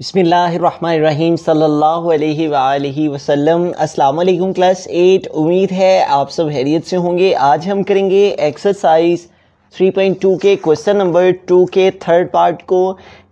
बसमीम सल्लल्लाहु अलैहि क्लास एट उम्मीद है आप सब हैरियत से होंगे आज हम करेंगे एक्सरसाइज 3.2 के क्वेश्चन नंबर 2 के थर्ड पार्ट को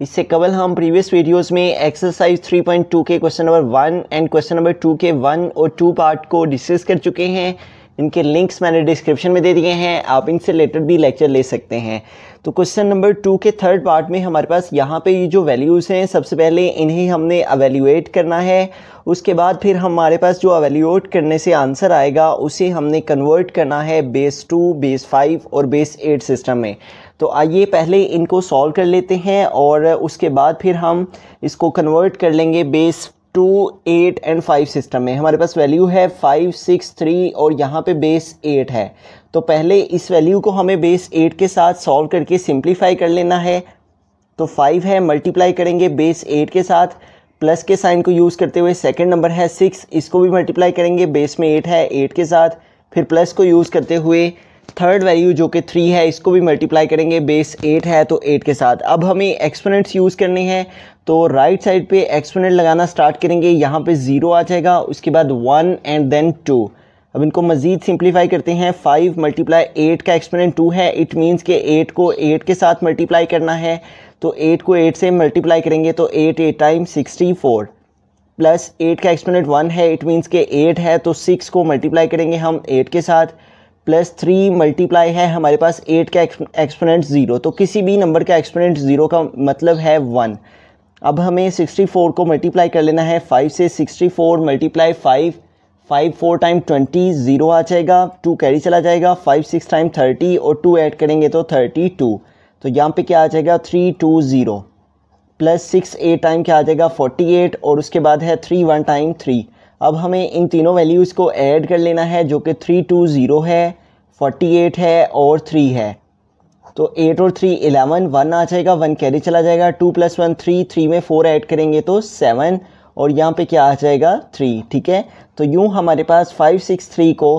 इससे कबल हम प्रीवियस वीडियोस में एक्सरसाइज 3.2 के question number 1 and question number 2 के 1 और 2 पार्ट को डिस्कस कर चुके हैं इनके लिंक्स मैंने डिस्क्रिप्शन में दे दिए हैं आप इनसे रिलेटेड भी लेक्चर ले सकते हैं तो क्वेश्चन नंबर टू के थर्ड पार्ट में हमारे पास यहाँ पे ये जो वैल्यूज़ हैं सबसे पहले इन्हें हमने अवेल्यूएट करना है उसके बाद फिर हमारे पास जो अवेल्यूएट करने से आंसर आएगा उसे हमने कन्वर्ट करना है बेस टू बेस फाइव और बेस एट सिस्टम में तो आइए पहले इनको सॉल्व कर लेते हैं और उसके बाद फिर हम इसको कन्वर्ट कर लेंगे base two eight and five system में हमारे पास वैल्यू है फाइव सिक्स थ्री और यहाँ पे बेस एट है तो पहले इस वैल्यू को हमें बेस एट के साथ सॉल्व करके सिंप्लीफाई कर लेना है तो फाइव है मल्टीप्लाई करेंगे बेस एट के साथ प्लस के साइन को यूज़ करते हुए सेकंड नंबर है सिक्स इसको भी मल्टीप्लाई करेंगे बेस में एट है एट के साथ फिर प्लस को यूज़ करते हुए थर्ड वैल्यू जो कि थ्री है इसको भी मल्टीप्लाई करेंगे बेस एट है तो एट के साथ अब हमें एक्सपोनेंट्स यूज़ करने हैं तो राइट right साइड पे एक्सपोनेंट लगाना स्टार्ट करेंगे यहाँ पे ज़ीरो आ जाएगा उसके बाद वन एंड देन टू अब इनको मज़ीद सिंप्लीफाई करते हैं फ़ाइव मल्टीप्लाई एट का एक्सपेरेंट टू है इट मीन्स के एट को एट के साथ मल्टीप्लाई करना है तो एट को एट से मल्टीप्लाई करेंगे तो eight eight time sixty four plus eight का एक्सपेरेंट वन है इट मीन्स के एट है तो सिक्स को मल्टीप्लाई करेंगे हम एट के साथ प्लस थ्री मल्टीप्लाई है हमारे पास एट का एक्सपेरेंट ज़ीरो तो किसी भी नंबर का एक्सपेरेंट ज़ीरो का मतलब है वन अब हमें सिक्सटी फोर को मल्टीप्लाई कर लेना है फाइव से sixty four multiply five five four time twenty zero आ जाएगा टू कैरी चला जाएगा फाइव सिक्स टाइम थर्टी और टू ऐड करेंगे तो थर्टी टू तो यहाँ पे क्या आ जाएगा three two zero plus six eight time क्या आ जाएगा फोर्टी एट और उसके बाद है थ्री वन टाइम थ्री अब हमें इन तीनों वैल्यूज़ को ऐड कर लेना है जो कि थ्री टू ज़ीरो है फोर्टी एट है और थ्री है तो एट और थ्री एलेवन वन आ जाएगा वन कैरी चला जाएगा two plus one three three में फ़ोर ऐड करेंगे तो सेवन और यहाँ पे क्या आ जाएगा थ्री ठीक है तो यूँ हमारे पास फाइव सिक्स थ्री को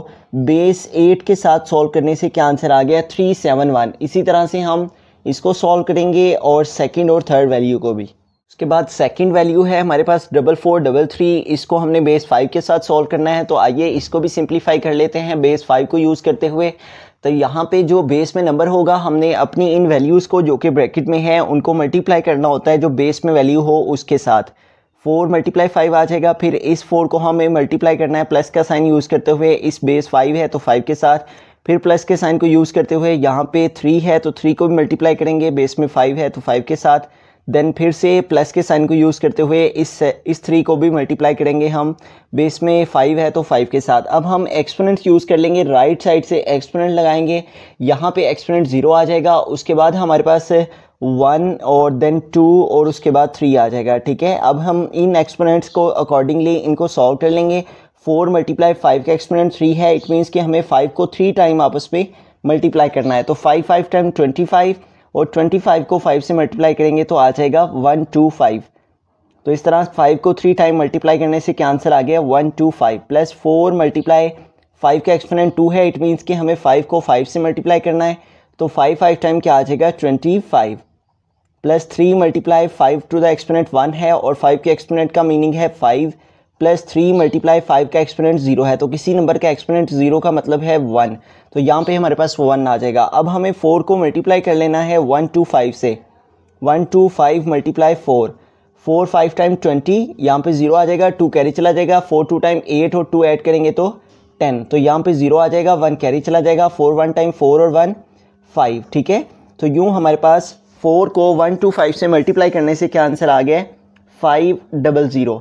बेस एट के साथ सॉल्व करने से क्या आंसर आ गया थ्री सेवन वन इसी तरह से हम इसको सॉल्व करेंगे और सेकेंड और थर्ड वैल्यू को भी उसके बाद सेकेंड वैल्यू है हमारे पास डबल फोर डबल थ्री इसको हमने बेस फाइव के साथ सॉल्व करना है तो आइए इसको भी सिंप्लीफाई कर लेते हैं बेस फाइव को यूज़ करते हुए तो यहाँ पे जो बेस में नंबर होगा हमने अपनी इन वैल्यूज़ को जो कि ब्रैकेट में है उनको मल्टीप्लाई करना होता है जो बेस में वैल्यू हो उसके साथ फोर मल्टीप्लाई फाइव आ जाएगा फिर इस फोर को हमें मल्टीप्लाई करना है प्लस का साइन यूज़ करते हुए इस बेस फाइव है तो फाइव के साथ फिर प्लस के साइन को यूज़ करते हुए यहाँ पे थ्री है तो थ्री को भी मल्टीप्लाई करेंगे बेस में फाइव है तो फाइव के साथ देन फिर से प्लस के साइन को यूज़ करते हुए इस इस थ्री को भी मल्टीप्लाई करेंगे हम बेस में फाइव है तो फाइव के साथ अब हम एक्सपोनेंट यूज़ कर लेंगे राइट साइड से एक्सपोनेंट लगाएंगे यहाँ पे एक्सपोनेंट ज़ीरो आ जाएगा उसके बाद हमारे पास वन और देन टू और उसके बाद थ्री आ जाएगा ठीक है अब हम इन एक्सपोनेंट्स को अकॉर्डिंगली इनको सॉल्व कर लेंगे फोर मल्टीप्लाई फाइव का एक्सपोनेंट थ्री है इट मीन्स कि हमें फाइव को थ्री टाइम आपस में मल्टीप्लाई करना है तो five five time twenty five और ट्वेंटी फाइव को फाइव से मल्टीप्लाई करेंगे तो आ जाएगा वन टू फाइव तो इस तरह फाइव को थ्री टाइम मल्टीप्लाई करने से क्या आंसर आ गया one two five plus four multiply five का एक्सपोनेंट टू है इट मीन्स कि हमें फाइव को फाइव से मल्टीप्लाई करना है तो फाइव फाइव टाइम क्या आ जाएगा twenty five plus three multiply five to the exponent one है और फाइव के एक्सपोनेंट का मीनिंग है five plus three multiply five का एक्सपोनेंट जीरो है तो किसी नंबर का एक्सपोनेंट जीरो का मतलब है वन तो यहाँ पे हमारे पास वन आ जाएगा अब हमें फोर को मल्टीप्लाई कर लेना है वन टू फाइव से one two five multiply four four five time twenty यहाँ पे जीरो आ जाएगा टू कैरी चला जाएगा फोर टू टाइम एट और टू ऐड करेंगे तो टेन तो यहाँ पे जीरो आ जाएगा वन कैरी चला जाएगा फोर वन टाइम फोर और वन फाइव ठीक है तो यूँ हमारे पास फोर को वन टू फाइव से मल्टीप्लाई करने से क्या आंसर आ गया five double zero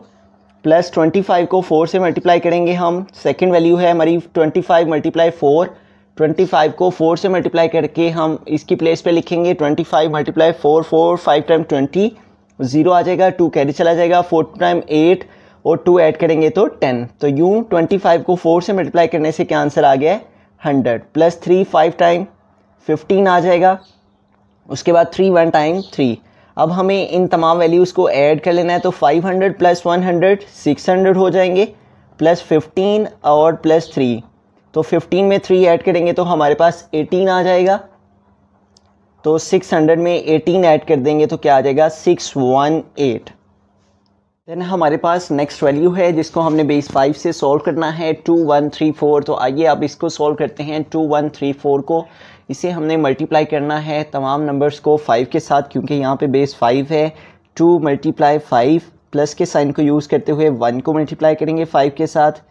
plus twenty five को फोर से मल्टीप्लाई करेंगे हम सेकेंड वैल्यू है हमारी twenty five multiply four twenty five को फोर से मल्टीप्लाई करके हम इसकी प्लेस पे लिखेंगे twenty five multiply four four five time twenty zero आ जाएगा टू कैरी चला जाएगा फोर टाइम एट और टू ऐड करेंगे तो टेन तो यूँ ट्वेंटी फाइव को फोर से मल्टीप्लाई करने से क्या आंसर आ गया है hundred plus three five time fifteen आ जाएगा उसके बाद थ्री वन टाइम थ्री अब हमें इन तमाम वैल्यूज़ को ऐड कर लेना है तो 500 प्लस 100 600 हो जाएंगे प्लस 15 और प्लस 3 तो 15 में 3 ऐड करेंगे तो हमारे पास 18 आ जाएगा तो 600 में 18 ऐड कर देंगे तो क्या आ जाएगा 618 देन हमारे पास नेक्स्ट वैल्यू है जिसको हमने बेस फाइव से सॉल्व करना है टू वन थ्री फोर तो आइए आप इसको सॉल्व करते हैं टू वन थ्री फोर को इसे हमने मल्टीप्लाई करना है तमाम नंबर्स को फ़ाइव के साथ क्योंकि यहाँ पे बेस फ़ाइव है टू मल्टीप्लाई फ़ाइव प्लस के साइन को यूज़ करते हुए वन को मल्टीप्लाई करेंगे फ़ाइव के साथ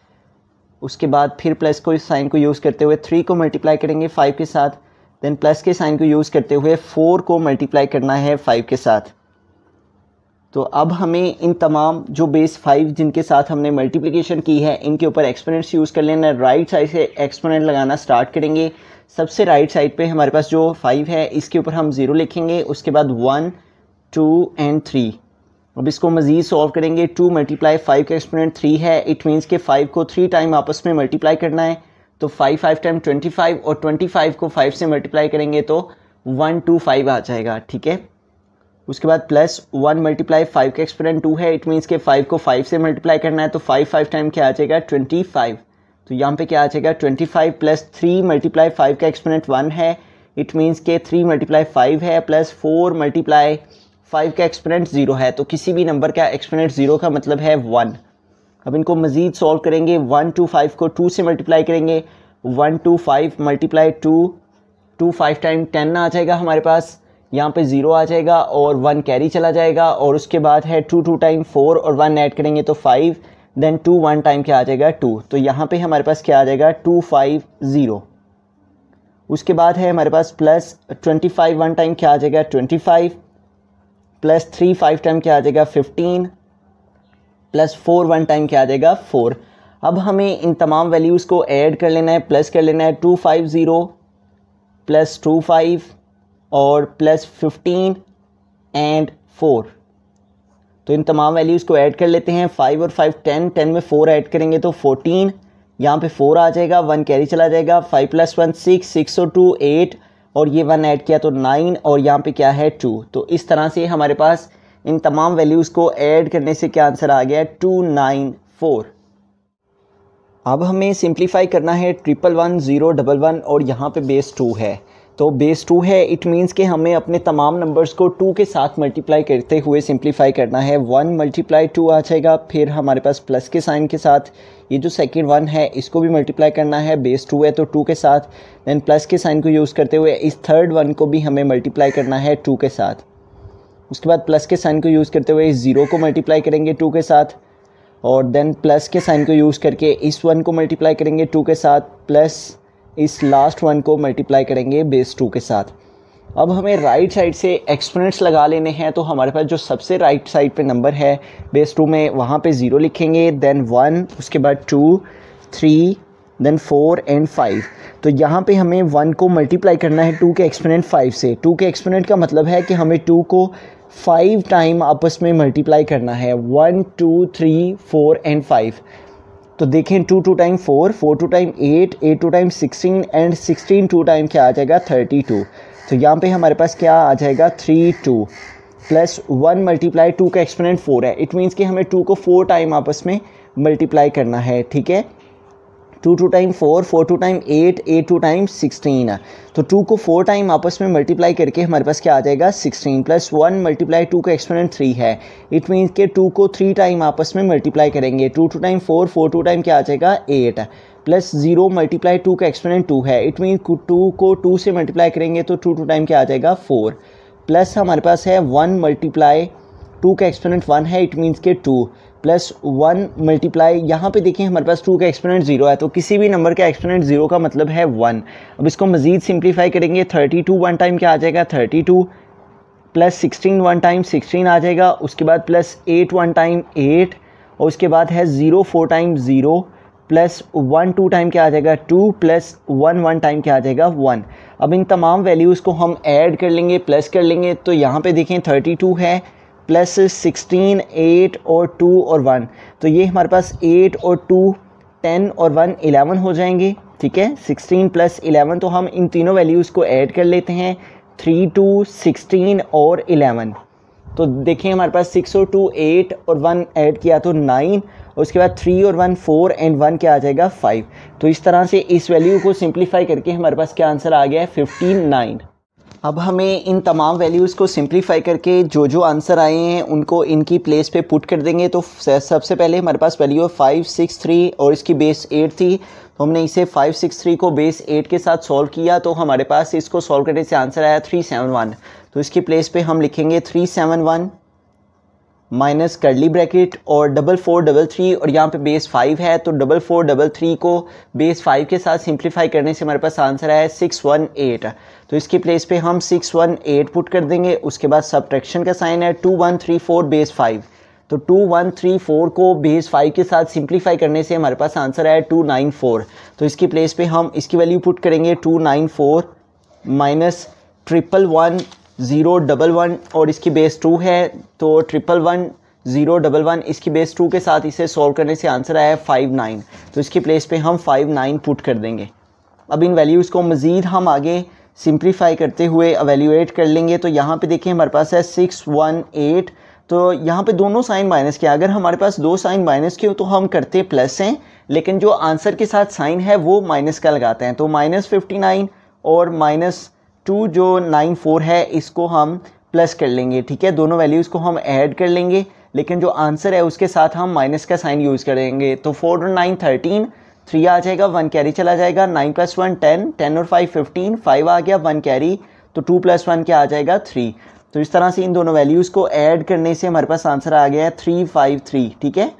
उसके बाद फिर प्लस को साइन को यूज़ करते हुए थ्री को मल्टीप्लाई करेंगे फ़ाइव के साथ देन प्लस के साइन को यूज़ करते हुए फ़ोर को मल्टीप्लाई करना है फ़ाइव के साथ तो अब हमें इन तमाम जो बेस फाइव जिनके साथ हमने मल्टीप्लिकेशन की है इनके ऊपर एक्सपोनेंट्स यूज़ कर लेना राइट साइड से एक्सपोनेंट लगाना स्टार्ट करेंगे सबसे राइट साइड पे हमारे पास जो फाइव है इसके ऊपर हम ज़ीरो लिखेंगे उसके बाद वन टू एंड थ्री अब इसको मज़ीद सॉल्व करेंगे टू मल्टीप्लाई फाइव का एक्सपोनेंट थ्री है इट मीन्स के फाइव को थ्री टाइम आपस में मल्टीप्लाई करना है तो five five time twenty five और ट्वेंटी फाइव को फाइव से मल्टीप्लाई करेंगे तो वन टू फाइव आ जाएगा ठीक है उसके बाद प्लस वन मल्टीप्लाई फाइव का एक्सपेरेंट टू है इट मीन्स के फाइव को फाइव से मल्टीप्लाई करना है तो फाइव फाइव टाइम क्या आ जाएगा ट्वेंटी फाइव तो यहाँ पे क्या आ जाएगा twenty five plus three multiply five का एक्सपेरेंट वन है इट मीन्स के थ्री मल्टीप्लाई फाइव है प्लस फोर मल्टीप्लाई फाइव का एक्सपेरेंट ज़ीरो है तो किसी भी नंबर का एक्सपेरेंट ज़ीरो का मतलब है वन अब इनको मज़ीद सॉल्व करेंगे वन टू फाइव को टू से मल्टीप्लाई करेंगे one two five multiply two two five time ten आ जाएगा हमारे पास यहाँ पे ज़ीरो आ जाएगा और वन कैरी चला जाएगा और उसके बाद है टू टू टाइम फोर और वन ऐड करेंगे तो five then two one time क्या आ जाएगा टू तो यहाँ पे हमारे पास क्या आ जाएगा टू फाइव ज़ीरो उसके बाद है हमारे पास plus twenty five one time क्या आ जाएगा twenty five plus three five time क्या आ जाएगा fifteen plus four one time क्या आ जाएगा फोर अब हमें इन तमाम वैल्यूज़ को ऐड कर लेना है प्लस कर लेना है two five zero plus two five और प्लस फिफ्टीन एंड फोर तो इन तमाम वैल्यूज़ को ऐड कर लेते हैं फाइव और फाइव टेन टेन में फ़ोर ऐड करेंगे तो फोर्टीन यहाँ पे फोर आ जाएगा वन कैरी चला जाएगा five plus one six six और टू एट और ये वन ऐड किया तो नाइन और यहाँ पे क्या है टू तो इस तरह से हमारे पास इन तमाम वैल्यूज़ को ऐड करने से क्या आंसर आ गया टू नाइन फोर अब हमें सिंप्लीफाई करना है triple one zero double one और यहाँ पे बेस टू है तो बेस टू है इट मीन्स कि हमें अपने तमाम नंबर्स को टू के साथ मल्टीप्लाई करते हुए सिंप्लीफाई करना है वन मल्टीप्लाई टू आ जाएगा फिर हमारे पास प्लस के साइन के साथ ये जो सेकेंड वन है इसको भी मल्टीप्लाई करना है बेस टू है तो टू के साथ दैन प्लस के साइन को यूज़ करते हुए इस थर्ड वन को भी हमें मल्टीप्लाई करना है टू के साथ उसके बाद प्लस के साइन को यूज़ करते हुए इस ज़ीरो को मल्टीप्लाई करेंगे टू के साथ और देन प्लस के साइन को यूज़ करके इस वन को मल्टीप्लाई करेंगे टू के साथ प्लस इस लास्ट वन को मल्टीप्लाई करेंगे बेस टू के साथ अब हमें राइट साइड से एक्सपोनेंट्स लगा लेने हैं तो हमारे पास जो सबसे राइट साइड पे नंबर है बेस टू में वहाँ पे ज़ीरो लिखेंगे देन वन उसके बाद two three then four and five तो यहाँ पे हमें वन को मल्टीप्लाई करना है टू के एक्सपोनेंट फाइव से टू के एक्सपोनेंट का मतलब है कि हमें टू को फाइव टाइम आपस में मल्टीप्लाई करना है one two three four and five तो देखें two two time four four two time eight eight two time sixteen and sixteen two time क्या आ जाएगा थर्टी टू तो यहाँ पे हमारे पास क्या आ जाएगा three two plus one multiply two का एक्सपोनेंट फोर है इट मीन्स कि हमें टू को फोर टाइम आपस में मल्टीप्लाई करना है ठीक है two two time four four two time eight eight two time sixteen तो टू को फोर टाइम आपस में मल्टीप्लाई करके हमारे पास क्या आ जाएगा sixteen plus one multiply two का एक्सपोनेंट थ्री है इट मीन्स के टू को थ्री टाइम आपस में मल्टीप्लाई करेंगे two two time four four two time क्या आ जाएगा eight plus zero multiply two का एक्सपोनेंट टू है इट मीन टू को टू से मल्टीप्लाई करेंगे तो टू टू टाइम क्या आ जाएगा फोर प्लस हमारे पास है वन मल्टीप्लाई टू का एक्सपोनेंट वन है इट मीन्स के टू प्लस वन मल्टीप्लाई यहाँ पे देखिए हमारे पास टू का एक्सपोनेंट जीरो है तो किसी भी नंबर का एक्सपोनेंट जीरो का मतलब है वन अब इसको मजीद सिंप्लीफाई करेंगे थर्टी टू वन टाइम क्या आ जाएगा thirty two plus sixteen one time sixteen आ जाएगा उसके बाद plus eight one time eight और उसके बाद है zero four time zero plus one two time क्या आ जाएगा two plus one one time क्या आ जाएगा वन अब इन तमाम वैल्यूज़ को हम ऐड कर लेंगे प्लस कर लेंगे तो यहाँ पे देखें थर्टी टू है प्लस सिक्सटीन एट और टू और वन तो ये हमारे पास एट और टू टेन और वन एलेवन हो जाएंगे ठीक है सिक्सटीन प्लस एलेवन तो हम इन तीनों वैल्यूज़ को ऐड कर लेते हैं थ्री टू सिक्सटीन और एलेवन तो देखिए हमारे पास सिक्स और टू एट और वन ऐड किया तो नाइन उसके बाद थ्री और वन फोर एंड वन क्या आ जाएगा फाइव तो इस तरह से इस वैल्यू को सिंप्लीफाई करके हमारे पास क्या आंसर आ गया है फिफ्टी नाइन अब हमें इन तमाम वैल्यूज़ को सिंप्लीफाई करके जो जो आंसर आए हैं उनको इनकी प्लेस पे पुट कर देंगे तो सबसे पहले हमारे पास वैल्यू है फाइव सिक्स थ्री और इसकी बेस एट थी तो हमने इसे फाइव सिक्स थ्री को बेस एट के साथ सॉल्व किया तो हमारे पास इसको सॉल्व करने से आंसर आया थ्री सेवन वन तो इसकी प्लेस पे हम लिखेंगे three seven one minus curly bracket और डबल फोर डबल थ्री और यहाँ पे बेस फाइव है तो डबल फोर डबल थ्री को बेस फाइव के साथ सिंप्लीफाई करने से हमारे पास आंसर आया सिक्स वन एट तो इसकी प्लेस पे हम सिक्स वन एट पुट कर देंगे उसके बाद सब का साइन है two one three four base five तो टू वन थ्री फोर को बेस फाइव के साथ सिंप्लीफाई करने से हमारे पास आंसर आया टू नाइन फोर तो इसकी प्लेस पे हम इसकी वैल्यू पुट करेंगे two nine four minus triple one zero double one और इसकी बेस टू है तो triple one zero double one इसकी बेस टू के साथ इसे सॉल्व करने से आंसर आया है फाइव नाइन तो इसकी प्लेस पे हम फाइव नाइन पुट कर देंगे अब इन वैल्यूज़ को मज़ीद हम आगे सिंप्लीफाई करते हुए अवेल्यूएट कर लेंगे तो यहाँ पे देखिए हमारे पास है सिक्स वन एट तो यहाँ पे दोनों साइन माइनस के अगर हमारे पास दो साइन माइनस के हो तो हम करते प्लस हैं लेकिन जो आंसर के साथ साइन है वो माइनस का लगाते हैं तो माइनस फिफ्टी नाइन और माइनस टू जो नाइन फोर है इसको हम प्लस कर लेंगे ठीक है दोनों वैल्यूज़ को हम ऐड कर लेंगे लेकिन जो आंसर है उसके साथ हम माइनस का साइन यूज़ करेंगे तो फोर और नाइन थर्टीन थ्री आ जाएगा वन कैरी चला जाएगा nine plus one ten ten और फाइव फिफ्टीन फाइव आ गया वन कैरी तो टू प्लस वन क्या आ जाएगा थ्री तो इस तरह से इन दोनों वैल्यूज़ को ऐड करने से हमारे पास आंसर आ गया है थ्री फाइव थ्री ठीक है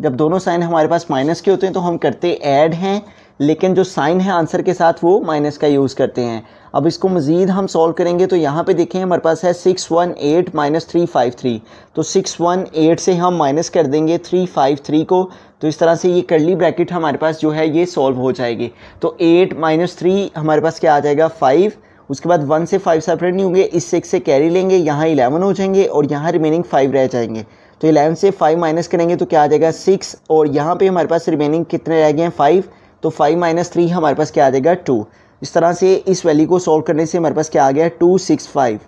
जब दोनों साइन हमारे पास माइनस के होते हैं तो हम करते ऐड हैं लेकिन जो साइन है आंसर के साथ वो माइनस का यूज़ करते हैं अब इसको मज़ीद हम सॉल्व करेंगे तो यहाँ पे देखें हमारे पास है six one eight minus three five three तो सिक्स वन एट से हम माइनस कर देंगे थ्री फाइव थ्री को तो इस तरह से ये कर्ली ब्रैकेट हमारे पास जो है ये सॉल्व हो जाएगी तो एट माइनस थ्री हमारे पास क्या आ जाएगा फाइव उसके बाद वन से फाइव सेपरेट नहीं होंगे इस सिक्स से कैरी लेंगे यहाँ इलेवन हो जाएंगे और यहाँ रिमेनिंग फाइव रह जाएंगे तो इलेवन से फाइव माइनस करेंगे तो क्या आ जाएगा सिक्स और यहाँ पर हमारे पास रिमेनिंग कितने रह गए हैं फाइव तो फाइव माइनस थ्री हमारे पास क्या आ जाएगा टू इस तरह से इस वैल्यू को सॉल्व करने से हमारे पास क्या आ गया two six five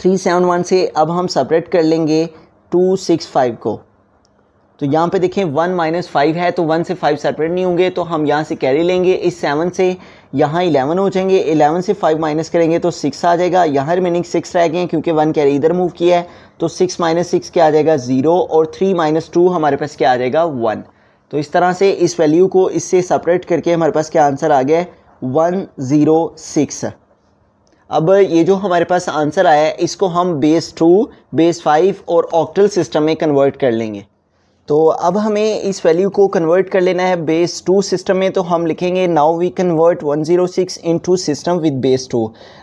three seven one से अब हम सेपरेट कर लेंगे टू सिक्स फाइव को तो यहाँ पे देखें वन माइनस फाइव है तो वन से फाइव सेपरेट नहीं होंगे तो हम यहाँ से कैरी लेंगे इस सेवन से यहाँ इलेवन हो जाएंगे इलेवन से फाइव माइनस करेंगे तो सिक्स आ जाएगा यहाँ रिमेनिंग सिक्स रह गए क्योंकि वन कैरी इधर मूव किया है तो सिक्स माइनस सिक्स क्या आ जाएगा ज़ीरो और थ्री माइनस टू हमारे पास क्या आ जाएगा वन तो इस तरह से इस वैल्यू को इससे सेपरेट करके हमारे पास क्या आंसर आ गया वन ज़ीरो सिक्स अब ये जो हमारे पास आंसर आया है इसको हम बेस टू बेस फाइव और ऑक्टल सिस्टम में कन्वर्ट कर लेंगे तो अब हमें इस वैल्यू को कन्वर्ट कर लेना है बेस टू सिस्टम में तो हम लिखेंगे now we convert 106 zero six into system with base two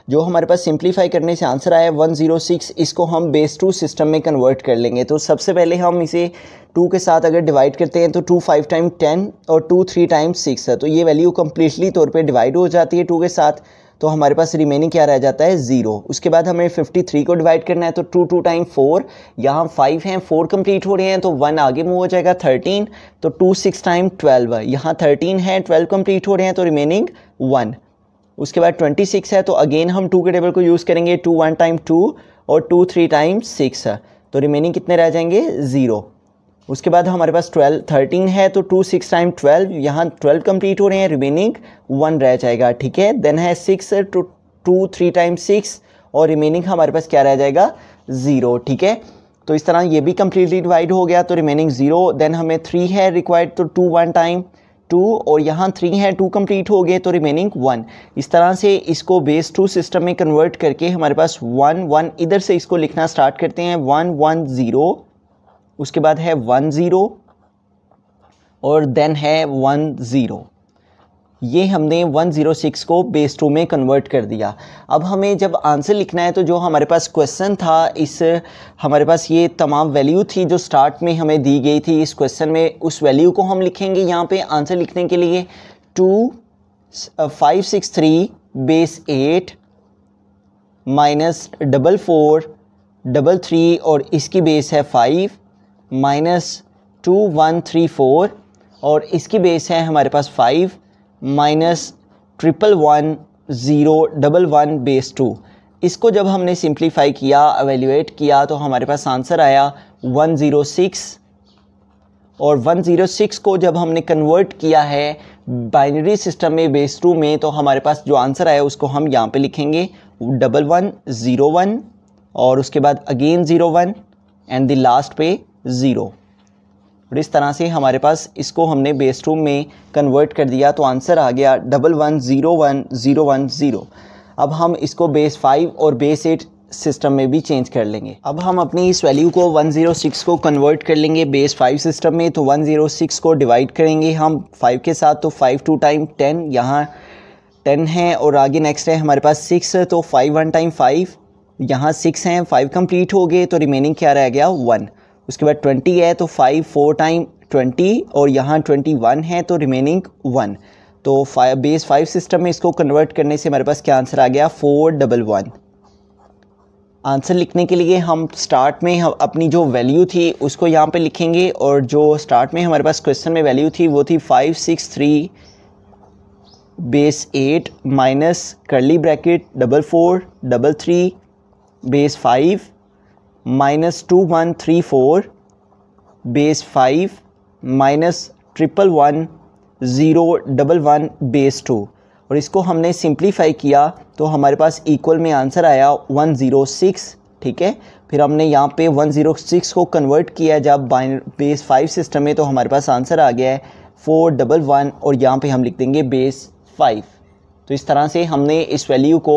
जो हमारे पास सिंप्लीफाई करने से आंसर आया 106 इसको हम बेस टू सिस्टम में कन्वर्ट कर लेंगे तो सबसे पहले हम इसे टू के साथ अगर डिवाइड करते हैं तो टू फाइव टाइम टेन और टू थ्री टाइम सिक्स है तो ये वैल्यू कम्प्लीटली तौर पर डिवाइड हो जाती है टू के साथ तो हमारे पास रिमेनिंग क्या रह जाता है ज़ीरो उसके बाद हमें 53 को डिवाइड करना है तो टू टू टाइम फोर यहाँ फाइव हैं फोर कंप्लीट हो रहे हैं तो वन आगे मूव हो जाएगा थर्टीन तो टू सिक्स टाइम ट्वेल्व यहाँ थर्टीन है ट्वेल्व कंप्लीट हो रहे हैं तो रिमेनिंग वन उसके बाद ट्वेंटी सिक्स है तो अगेन हम टू के टेबल को यूज़ करेंगे टू वन टाइम टू और टू थ्री टाइम सिक्स तो रिमेनिंग कितने रह जाएंगे ज़ीरो उसके बाद हमारे पास ट्वेल्व थर्टीन है तो टू सिक्स टाइम ट्वेल्व यहाँ ट्वेल्व कंप्लीट हो रहे हैं रिमेनिंग वन रह जाएगा ठीक है देन है six two two three time six और रिमेनिंग हमारे पास क्या रह जाएगा ज़ीरो ठीक है तो इस तरह ये भी कम्प्लीटली डिवाइड हो गया तो रिमेनिंग ज़ीरो देन हमें थ्री है रिक्वायर्ड तो टू वन टाइम टू और यहाँ थ्री है टू कम्प्लीट हो गए तो रिमेनिंग वन इस तरह से इसको बेस टू सिस्टम में कन्वर्ट करके हमारे पास वन वन इधर से इसको लिखना स्टार्ट करते हैं वन वन ज़ीरो उसके बाद है वन ज़ीरो और देन है वन ज़ीरो ये हमने 106 को बेस टू में कन्वर्ट कर दिया अब हमें जब आंसर लिखना है तो जो हमारे पास क्वेश्चन था इस हमारे पास ये तमाम वैल्यू थी जो स्टार्ट में हमें दी गई थी इस क्वेश्चन में उस वैल्यू को हम लिखेंगे यहाँ पे आंसर लिखने के लिए two five six three base eight minus double four double three और इसकी बेस है five minus two one three four और इसकी बेस है हमारे पास five minus triple one zero double one base two इसको जब हमने सिंप्लीफाई किया एवेल्यूएट किया तो हमारे पास आंसर आया वन ज़ीरो सिक्स और वन ज़ीरो सिक्स को जब हमने कन्वर्ट किया है बाइनरी सिस्टम में बेस टू में तो हमारे पास जो आंसर आया उसको हम यहाँ पे लिखेंगे डबल वन ज़ीरो वन और उसके बाद again zero one and the last पे ज़ीरो और इस तरह से हमारे पास इसको हमने बेस रूम में कन्वर्ट कर दिया तो आंसर आ गया double one zero one zero one zero अब हम इसको बेस फाइव और बेस एट सिस्टम में भी चेंज कर लेंगे अब हम अपनी इस वैल्यू को 106 को कन्वर्ट कर लेंगे बेस फाइव सिस्टम में तो 106 को डिवाइड करेंगे हम फाइव के साथ तो फाइव टू टाइम टेन यहाँ टेन है और आगे नेक्स्ट है हमारे पास सिक्स तो फाइव वन टाइम फाइव यहाँ सिक्स हैं फाइव कंप्लीट हो गए तो रिमेनिंग क्या रह गया वन उसके बाद ट्वेंटी है तो फाइव फोर टाइम ट्वेंटी और यहाँ ट्वेंटी वन है तो रिमेनिंग वन तो फाइव बेस फाइव सिस्टम में इसको कन्वर्ट करने से हमारे पास क्या आंसर आ गया फोर डबल वन आंसर लिखने के लिए हम स्टार्ट में हम अपनी जो वैल्यू थी उसको यहाँ पे लिखेंगे और जो स्टार्ट में हमारे पास क्वेश्चन में वैल्यू थी वो थी five six three base eight minus curly bracket double four double three base five minus two one three four base five minus triple one zero double one base two और इसको हमने simplify किया तो हमारे पास इक्वल में answer आया one zero six ठीक है फिर हमने यहाँ पे वन ज़ीरो सिक्स को कन्वर्ट किया जब बाइन बेस फाइव सिस्टम में तो हमारे पास आंसर आ गया है फोर डबल वन और यहाँ पे हम लिख देंगे बेस फाइव तो इस तरह से हमने इस वैल्यू को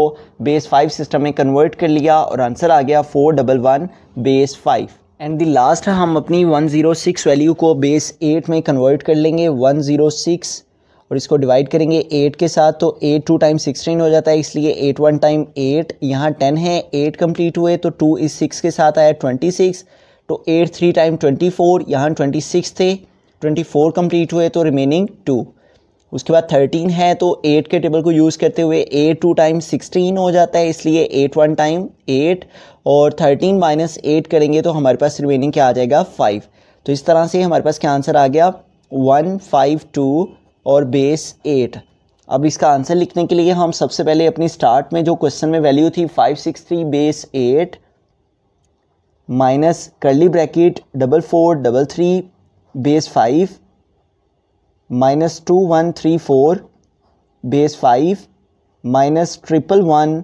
बेस फाइव सिस्टम में कन्वर्ट कर लिया और आंसर आ गया four double one base five and the last हम अपनी वन ज़ीरो सिक्स वैल्यू को बेस एट में कन्वर्ट कर लेंगे वन ज़ीरो सिक्स और इसको डिवाइड करेंगे एट के साथ तो एट टू टाइम सिक्सटीन हो जाता है इसलिए एट वन टाइम एट यहाँ टेन है एट कम्प्लीट हुए तो टू इस सिक्स के साथ आया ट्वेंटी सिक्स तो eight three time twenty four यहाँ ट्वेंटी सिक्स थे ट्वेंटी फोर कम्प्लीट हुए तो रिमेनिंग टू उसके बाद थर्टीन है तो एट के टेबल को यूज़ करते हुए एट टू टाइम सिक्सटीन हो जाता है इसलिए एट वन टाइम एट और थर्टीन माइनस एट करेंगे तो हमारे पास रिमेनिंग क्या आ जाएगा फाइव तो इस तरह से हमारे पास क्या आंसर आ गया वन फाइव टू और बेस एट अब इसका आंसर लिखने के लिए हम सबसे पहले अपनी स्टार्ट में जो क्वेश्चन में वैल्यू थी five six three base eight minus curly bracket double four double three base five minus two one three four base five minus triple one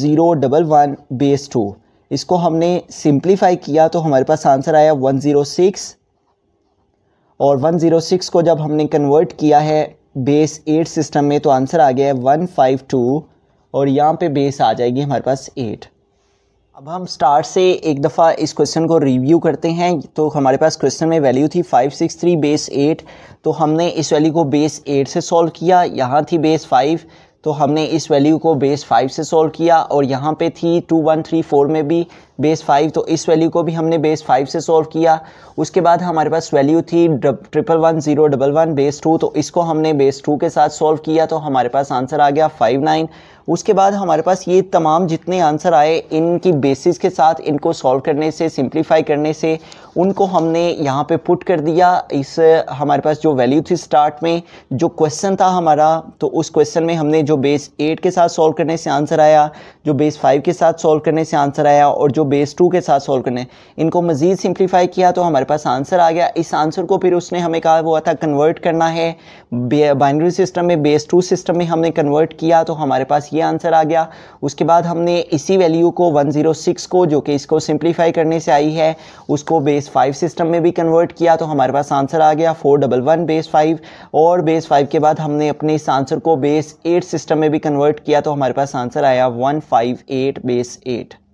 zero double one base two इसको हमने simplify किया तो हमारे पास answer आया one zero six और one zero six को जब हमने कन्वर्ट किया है बेस एट सिस्टम में तो आंसर आ गया है वन फाइव टू और यहाँ पे बेस आ जाएगी हमारे पास एट अब हम स्टार्ट से एक दफ़ा इस क्वेश्चन को रिव्यू करते हैं तो हमारे पास क्वेश्चन में वैल्यू थी 563 बेस 8 तो हमने इस वैल्यू को बेस 8 से सॉल्व किया यहाँ थी बेस 5 तो हमने इस वैल्यू को बेस 5 से सॉल्व किया और यहाँ पे थी 2134 में भी बेस 5 तो इस वैल्यू को भी हमने बेस 5 से सॉल्व किया उसके बाद हमारे पास वैल्यू थी triple one zero double one base two तो इसको हमने बेस टू के साथ सॉल्व किया तो हमारे पास आंसर आ गया फाइव नाइन उसके बाद हमारे पास ये तमाम जितने आंसर आए इनकी बेसिस के साथ इनको सॉल्व करने से सिंप्लीफाई करने से उनको हमने यहाँ पे पुट कर दिया इस हमारे पास जो वैल्यू थी स्टार्ट में जो क्वेश्चन था हमारा तो उस क्वेश्चन में हमने जो बेस एट के साथ सॉल्व करने से आंसर आया जो बेस फाइव के साथ सॉल्व करने से आंसर आया और जो बेस टू के साथ सॉल्व करने इनको मज़ीद सिंप्लीफाई किया तो हमारे पास आंसर आ गया इस आंसर को फिर उसने हमें कहा हुआ था कन्वर्ट करना है बाइनरी सिस्टम में बेस टू सिस्टम में हमने कन्वर्ट किया तो हमारे पास ये ये आंसर आ गया उसके बाद हमने इसी वैल्यू को 106 को जो कि इसको सिंप्लीफाई करने से आई है उसको बेस फाइव सिस्टम में भी कन्वर्ट किया तो हमारे पास आंसर आ गया four double one base five और बेस फाइव के बाद हमने अपने इस आंसर को बेस एट सिस्टम में भी कन्वर्ट किया तो हमारे पास आंसर आया one five eight base eight